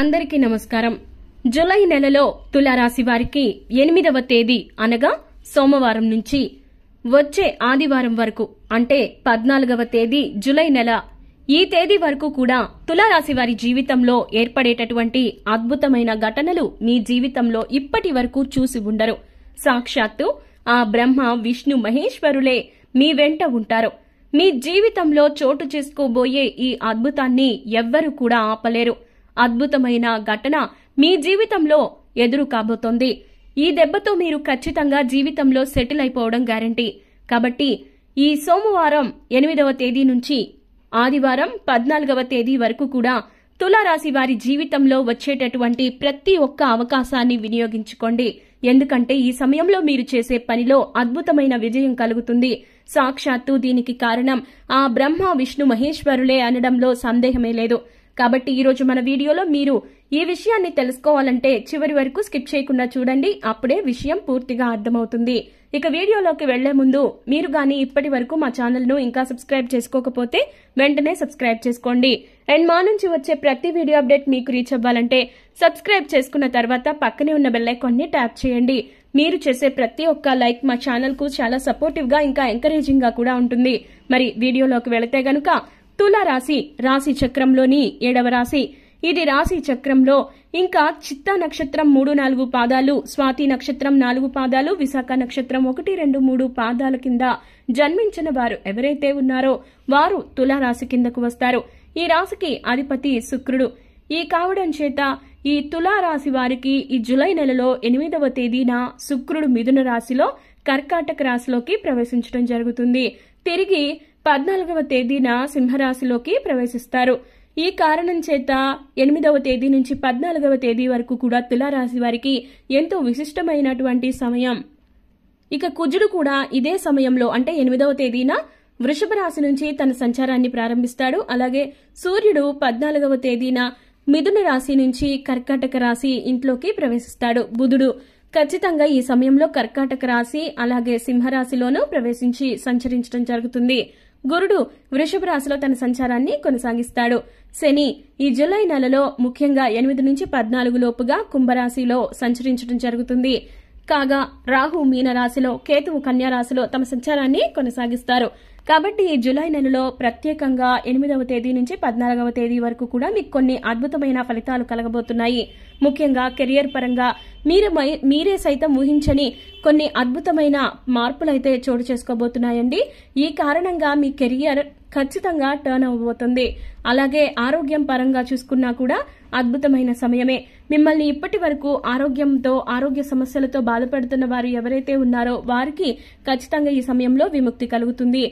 అందరికీ నమస్కారం జులై నెలలో తులారాశి వారికి ఎనిమిదవ తేదీ అనగా సోమవారం నుంచి వచ్చే ఆదివారం వరకు అంటే పద్నాలుగవ తేదీ జులై నెల ఈ తేదీ వరకు కూడా తులారాశి వారి జీవితంలో ఏర్పడేటటువంటి అద్భుతమైన ఘటనలు మీ జీవితంలో ఇప్పటి వరకు చూసి ఉండరు సాక్షాత్తు ఆ బ్రహ్మ విష్ణు మహేశ్వరులే మీ వెంట ఉంటారు మీ జీవితంలో చోటు చేసుకోబోయే ఈ అద్భుతాన్ని ఎవ్వరూ కూడా ఆపలేరు అద్భుతమైన ఘటన మీ జీవితంలో ఎదురు కాబోతోంది ఈ దెబ్బతో మీరు ఖచ్చితంగా జీవితంలో సెటిల్ అయిపోవడం గ్యారంటీ కాబట్టి ఈ సోమవారం ఎనిమిదవ తేదీ నుంచి ఆదివారం పద్నాలుగవ తేదీ వరకు కూడా తులారాశి వారి జీవితంలో వచ్చేటటువంటి ప్రతి ఒక్క అవకాశాన్ని వినియోగించుకోండి ఎందుకంటే ఈ సమయంలో మీరు చేసే పనిలో అద్భుతమైన విజయం కలుగుతుంది సాక్షాత్తు దీనికి కారణం ఆ బ్రహ్మ విష్ణు మహేశ్వరులే అనడంలో సందేహమే లేదు కాబట్టి ఈరోజు మన వీడియోలో మీరు ఈ విషయాన్ని తెలుసుకోవాలంటే చివరి వరకు స్కిప్ చేయకుండా చూడండి అప్పుడే విషయం పూర్తిగా అర్థమవుతుంది ఇక వీడియోలోకి వెళ్లే ముందు మీరు గాని ఇప్పటి వరకు మా ఛానల్ను ఇంకా సబ్స్క్రైబ్ చేసుకోకపోతే వెంటనే సబ్స్క్రైబ్ చేసుకోండి అండ్ మా నుంచి వచ్చే ప్రతి వీడియో అప్డేట్ మీకు రీచ్ అవ్వాలంటే సబ్స్క్రైబ్ చేసుకున్న తర్వాత పక్కనే ఉన్న బెల్లైకాన్ని ట్యాప్ చేయండి మీరు చేసే ప్రతి ఒక్క లైక్ మా ఛానల్ కు చాలా సపోర్టివ్ గా ఇంకా ఎంకరేజింగ్ గా కూడా ఉంటుంది మరి వీడియోలోకి వెళితే గనుక తులారాశి రాశి చక్రంలోని ఏడవ రాశి ఇది రాశి చక్రంలో ఇంకా చిత్త నక్షత్రం మూడు నాలుగు పాదాలు స్వాతి నక్షత్రం నాలుగు పాదాలు విశాఖ నక్షత్రం ఒకటి రెండు మూడు పాదాల కింద జన్మించిన వారు ఎవరైతే ఉన్నారో వారు తులారాశి కిందకు వస్తారు ఈ రాశికి అధిపతి శుక్రుడు ఈ కావడం చేత ఈ తులారాశి వారికి ఈ జులై నెలలో ఎనిమిదవ తేదీన శుక్రుడు మిథున రాశిలో కర్కాటక రాశిలోకి ప్రవేశించడం జరుగుతుంది తిరిగి పద్నాలుగవ తేదీన సింహరాశిలోకి ప్రవేశిస్తారు ఈ కారణం చేత ఎనిమిదవ తేదీ నుంచి పద్నాలుగవ తేదీ వరకు కూడా తులారాశి వారికి ఎంతో విశిష్టమైనటువంటి సమయం ఇక కుజుడు కూడా ఇదే సమయంలో అంటే ఎనిమిదవ తేదీన వృషభ రాశి నుంచి తన సంచారాన్ని ప్రారంభిస్తాడు అలాగే సూర్యుడు పద్నాలుగవ తేదీన మిథున రాశి నుంచి కర్కాటక రాశి ఇంట్లోకి ప్రవేశిస్తాడు బుధుడు ఖచ్చితంగా ఈ సమయంలో కర్కాటక రాశి అలాగే సింహరాశిలోనూ ప్రవేశించి సంచరించడం జరుగుతుంది గురుడు వృషభ రాశిలో తన సంచారాన్ని కొనసాగిస్తాడు శని ఈ జులై నెలలో ముఖ్యంగా ఎనిమిది నుంచి పద్నాలుగు లోపుగా కుంభరాశిలో సంచరించడం జరుగుతుంది కాగా రాహు మీనరాశిలో కేతువు కన్యారాశిలో తమ సంచారాన్ని కొనసాగిస్తారు కాబట్టి ఈ జులై నెలలో ప్రత్యేకంగా ఎనిమిదవ తేదీ నుంచి పద్నాలుగవ తేదీ వరకు కూడా మీకు కొన్ని అద్భుతమైన ఫలితాలు కలగబోతున్నాయి ముఖ్యంగా కెరియర్ పరంగా మీరు మీరే సైతం ఊహించని కొన్ని అద్భుతమైన మార్పులైతే చోటు చేసుకోబోతున్నాయండి ఈ కారణంగా మీ కెరియర్ ఖచ్చితంగా టర్న్ అవ్వబోతుంది అలాగే ఆరోగ్యం పరంగా చూసుకున్నా కూడా అద్భుతమైన సమయమే మిమ్మల్ని ఇప్పటి వరకు ఆరోగ్యంతో ఆరోగ్య సమస్యలతో బాధపడుతున్న వారు ఎవరైతే ఉన్నారో వారికి ఖచ్చితంగా ఈ సమయంలో విముక్తి కలుగుతుంది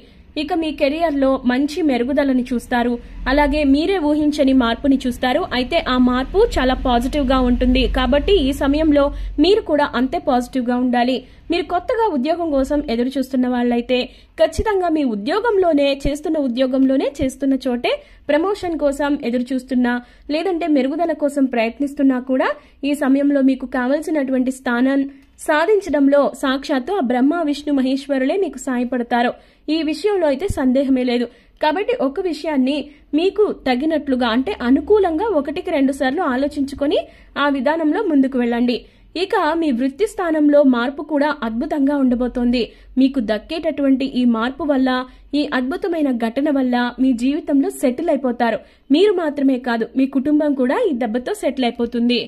ఇక మీ కెరియర్లో మంచి మెరుగుదలని చూస్తారు అలాగే మీరే ఊహించని మార్పుని చూస్తారు అయితే ఆ మార్పు చాలా పాజిటివ్గా ఉంటుంది కాబట్టి ఈ సమయంలో మీరు కూడా అంతే పాజిటివ్గా ఉండాలి మీరు కొత్తగా ఉద్యోగం కోసం ఎదురు చూస్తున్న వాళ్ళైతే ఖచ్చితంగా మీ ఉద్యోగంలోనే చేస్తున్న ఉద్యోగంలోనే చేస్తున్న చోటే ప్రమోషన్ కోసం ఎదురు చూస్తున్నా లేదంటే మెరుగుదల కోసం ప్రయత్నిస్తున్నా కూడా ఈ సమయంలో మీకు కావలసినటువంటి స్థానం సాధించడంలో సాక్షాత్తు ఆ బ్రహ్మ విష్ణు మహేశ్వరులే మీకు సాయపడతారు ఈ విషయంలో అయితే సందేహమే లేదు కాబట్టి ఒక విషయాన్ని మీకు తగినట్లుగా అంటే అనుకూలంగా ఒకటికి రెండు సార్లు ఆలోచించుకొని ఆ విధానంలో ముందుకు వెళ్ళండి ఇక మీ వృత్తి స్థానంలో మార్పు కూడా అద్భుతంగా ఉండబోతోంది మీకు దక్కేటటువంటి ఈ మార్పు వల్ల ఈ అద్భుతమైన ఘటన వల్ల మీ జీవితంలో సెటిల్ అయిపోతారు మీరు మాత్రమే కాదు మీ కుటుంబం కూడా ఈ దెబ్బతో సెటిల్ అయిపోతుంది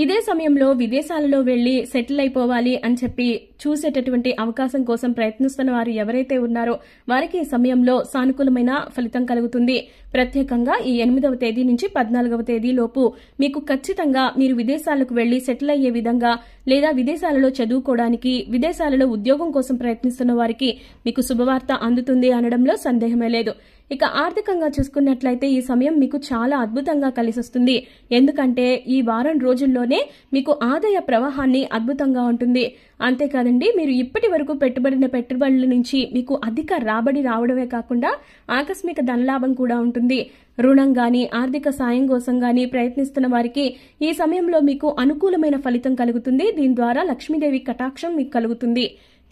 ఇదే సమయంలో విదేశాలలో వెళ్లి సెటిల్ అయిపోవాలి అని చెప్పి చూసేటటువంటి అవకాశం కోసం ప్రయత్నిస్తున్న వారు ఎవరైతే ఉన్నారో వారికి ఈ సమయంలో సానుకూలమైన ఫలితం కలుగుతుంది ప్రత్యేకంగా ఈ ఎనిమిదవ తేదీ నుంచి పద్నాలుగవ తేదీ లోపు మీకు ఖచ్చితంగా మీరు విదేశాలకు వెళ్లి సెటిల్ అయ్యే విధంగా లేదా విదేశాలలో చదువుకోవడానికి విదేశాలలో ఉద్యోగం కోసం ప్రయత్నిస్తున్న వారికి మీకు శుభవార్త అందుతుంది అనడంలో సందేహమే లేదు ఇక ఆర్థికంగా చూసుకున్నట్లయితే ఈ సమయం మీకు చాలా అద్భుతంగా కలిసొస్తుంది ఎందుకంటే ఈ వారం రోజుల్లోనే మీకు ఆదాయ ప్రవాహాన్ని అద్భుతంగా ఉంటుంది అంతేకాదండి మీరు ఇప్పటి వరకు పెట్టుబడిన పెట్టుబడుల నుంచి మీకు అధిక రాబడి రావడమే కాకుండా ఆకస్మిక ధనలాభం కూడా ఉంటుంది రుణం గాని ఆర్థిక సాయం కోసం గాని ప్రయత్నిస్తున్న వారికి ఈ సమయంలో మీకు అనుకూలమైన ఫలితం కలుగుతుంది దీని ద్వారా లక్ష్మీదేవి కటాక్షం మీకు కలుగుతుంది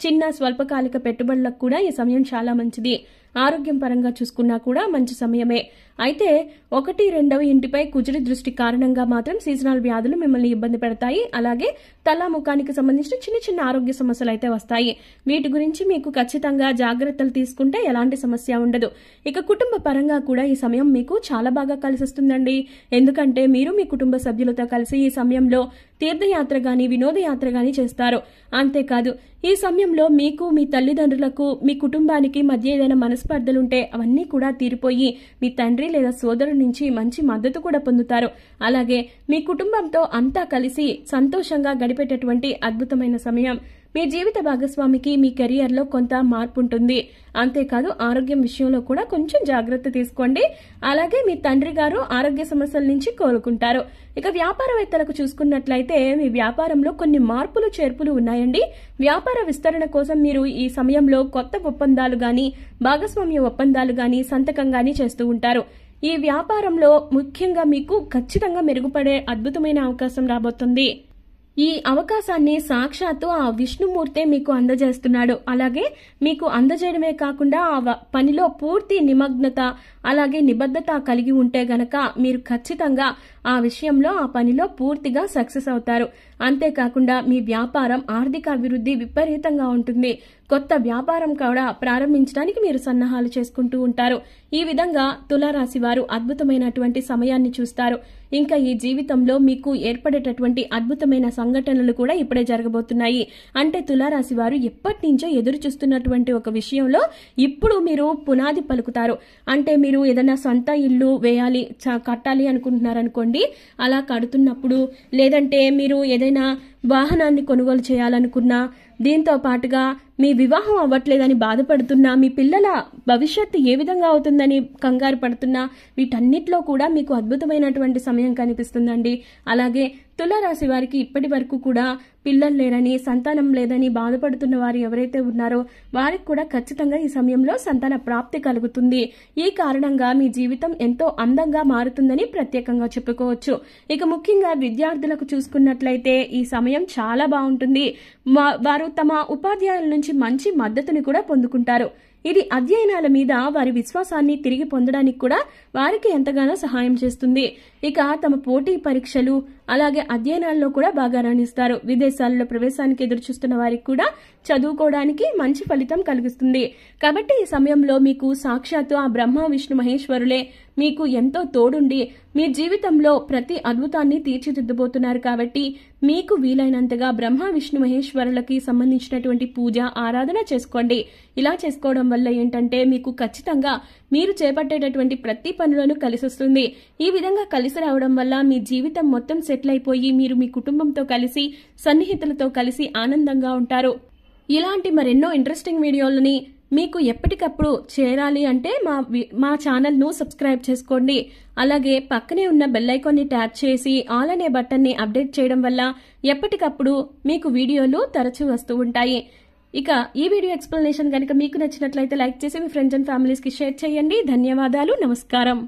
చిన్న స్వల్పకాలిక పెట్టుబడులకు కూడా ఈ సమయం చాలా మంచిది ఆరోగ్యం పరంగా చూసుకున్నా కూడా మంచి సమయమే అయితే ఒకటి రెండవ ఇంటిపై కుజుడి దృష్టి కారణంగా మాత్రం సీజనల్ వ్యాధులు మిమ్మల్ని ఇబ్బంది పెడతాయి అలాగే తలాముఖానికి ముఖానికి సంబంధించిన చిన్న చిన్న ఆరోగ్య సమస్యలు అయితే వస్తాయి వీటి గురించి మీకు ఖచ్చితంగా జాగ్రత్తలు తీసుకుంటే ఎలాంటి సమస్య ఉండదు ఇక కుటుంబ పరంగా కూడా ఈ సమయం మీకు చాలా బాగా కలిసి వస్తుందండి ఎందుకంటే మీరు మీ కుటుంబ సభ్యులతో కలిసి ఈ సమయంలో తీర్థయాత్ర గాని వినోదయాత్ర గాని చేస్తారు అంతేకాదు ఈ సమయంలో మీకు మీ తల్లిదండ్రులకు మీ కుటుంబానికి మధ్య ఏదైనా మనస్పర్ధలుంటే అవన్నీ కూడా తీరిపోయి మీ తండ్రి లేదా సోదరుడి నుంచి మంచి మద్దతు కూడా పొందుతారు అలాగే మీ కుటుంబంతో అంతా కలిసి సంతోషంగా గడిపేటటువంటి అద్భుతమైన సమయం మీ జీవిత భాగస్వామికి మీ కెరియర్లో కొంత మార్పు ఉంటుంది అంతేకాదు ఆరోగ్యం విషయంలో కూడా కొంచెం జాగ్రత్త తీసుకోండి అలాగే మీ తండ్రి గారు ఆరోగ్య సమస్యల నుంచి కోలుకుంటారు ఇక వ్యాపారవేత్తలకు చూసుకున్నట్లయితే మీ వ్యాపారంలో కొన్ని మార్పులు చేర్పులు ఉన్నాయండి వ్యాపార విస్తరణ కోసం మీరు ఈ సమయంలో కొత్త ఒప్పందాలు గాని భాగస్వామ్య ఒప్పందాలు గాని సంతకం గాని చేస్తూ ఉంటారు ఈ వ్యాపారంలో ముఖ్యంగా మీకు ఖచ్చితంగా మెరుగుపడే అద్భుతమైన అవకాశం రాబోతుంది ఈ అవకాశాన్ని సాక్షాత్తు ఆ విష్ణుమూర్తే మీకు అందజేస్తున్నాడు అలాగే మీకు అందజేయడమే కాకుండా ఆ పనిలో పూర్తి నిమగ్నత అలాగే నిబద్ధత కలిగి ఉంటే గనక మీరు ఖచ్చితంగా ఆ విషయంలో ఆ పనిలో పూర్తిగా సక్సెస్ అవుతారు అంతేకాకుండా మీ వ్యాపారం ఆర్థిక అభివృద్ధి విపరీతంగా ఉంటుంది కొత్త వ్యాపారం కూడా ప్రారంభించడానికి మీరు సన్నాహాలు చేసుకుంటూ ఉంటారు ఈ విధంగా తులారాశి వారు అద్భుతమైనటువంటి సమయాన్ని చూస్తారు ఇంకా ఈ జీవితంలో మీకు ఏర్పడేటటువంటి అద్భుతమైన సంఘటనలు కూడా ఇప్పుడే జరగబోతున్నాయి అంటే తులారాశి వారు ఎప్పటి నుంచో ఎదురు చూస్తున్నటువంటి ఒక విషయంలో ఇప్పుడు మీరు పునాది పలుకుతారు అంటే మీరు ఏదైనా సొంత ఇల్లు వేయాలి కట్టాలి అనుకుంటున్నారనుకోండి చేసుకోండి అలా కడుతున్నప్పుడు లేదంటే మీరు ఏదైనా వాహనాన్ని కొనుగోలు చేయాలనుకున్నా దీంతో పాటుగా మీ వివాహం అవ్వట్లేదని బాధపడుతున్నా మీ పిల్లల భవిష్యత్తు ఏ విధంగా అవుతుందని కంగారు పడుతున్నా వీటన్నిటిలో కూడా మీకు అద్భుతమైనటువంటి సమయం కనిపిస్తుందండి అలాగే తులారాశి వారికి ఇప్పటి వరకు కూడా పిల్లలు లేరని సంతానం లేదని బాధపడుతున్న వారు ఎవరైతే ఉన్నారో వారికి కూడా ఖచ్చితంగా ఈ సమయంలో సంతాన ప్రాప్తి కలుగుతుంది ఈ కారణంగా మీ జీవితం ఎంతో అందంగా మారుతుందని ప్రత్యేకంగా చెప్పుకోవచ్చు ఇక ముఖ్యంగా విద్యార్థులకు చూసుకున్నట్లయితే ఈ సమయం చాలా బాగుంటుంది వారు తమ ఉపాధ్యాయుల నుంచి మంచి మద్దతుని కూడా పొందుకుంటారు ఇది అధ్యయనాల మీద వారి విశ్వాసాన్ని తిరిగి పొందడానికి కూడా వారికి ఎంతగానో సహాయం చేస్తుంది ఇక తమ పోటీ పరీక్షలు అలాగే అధ్యయనాల్లో కూడా బాగా రాణిస్తారు విదేశాల్లో ప్రవేశానికి ఎదురుచూస్తున్న వారికి కూడా చదువుకోవడానికి మంచి ఫలితం కలిగిస్తుంది కాబట్టి ఈ సమయంలో మీకు సాక్షాత్తు ఆ బ్రహ్మ విష్ణు మహేశ్వరులే మీకు ఎంతో తోడుండి మీ జీవితంలో ప్రతి అద్భుతాన్ని తీర్చిదిద్దబోతున్నారు కాబట్టి మీకు వీలైనంతగా బ్రహ్మ విష్ణు మహేశ్వరులకి సంబంధించినటువంటి పూజ ఆరాధన చేసుకోండి ఇలా చేసుకోవడం వల్ల ఏంటంటే మీకు ఖచ్చితంగా మీరు చేపట్టేటటువంటి ప్రతి పనులను కలిసి ఈ విధంగా కలిసి రావడం వల్ల మీ జీవితం మొత్తం సెట్ సెటిల్ అయిపోయి మీరు మీ కుటుంబంతో కలిసి సన్నిహితులతో కలిసి ఆనందంగా ఉంటారు ఇలాంటి మరెన్నో ఇంట్రెస్టింగ్ వీడియోలని మీకు ఎప్పటికప్పుడు చేరాలి అంటే మా మా ఛానల్ను సబ్స్క్రైబ్ చేసుకోండి అలాగే పక్కనే ఉన్న బెల్లైకాన్ని ట్యాప్ చేసి ఆల్ అనే బటన్ని అప్డేట్ చేయడం వల్ల ఎప్పటికప్పుడు మీకు వీడియోలు తరచూ వస్తూ ఉంటాయి ఇక ఈ వీడియో ఎక్స్ప్లెనేషన్ కనుక మీకు నచ్చినట్లయితే లైక్ చేసి మీ ఫ్రెండ్స్ అండ్ ఫ్యామిలీస్కి షేర్ చేయండి ధన్యవాదాలు నమస్కారం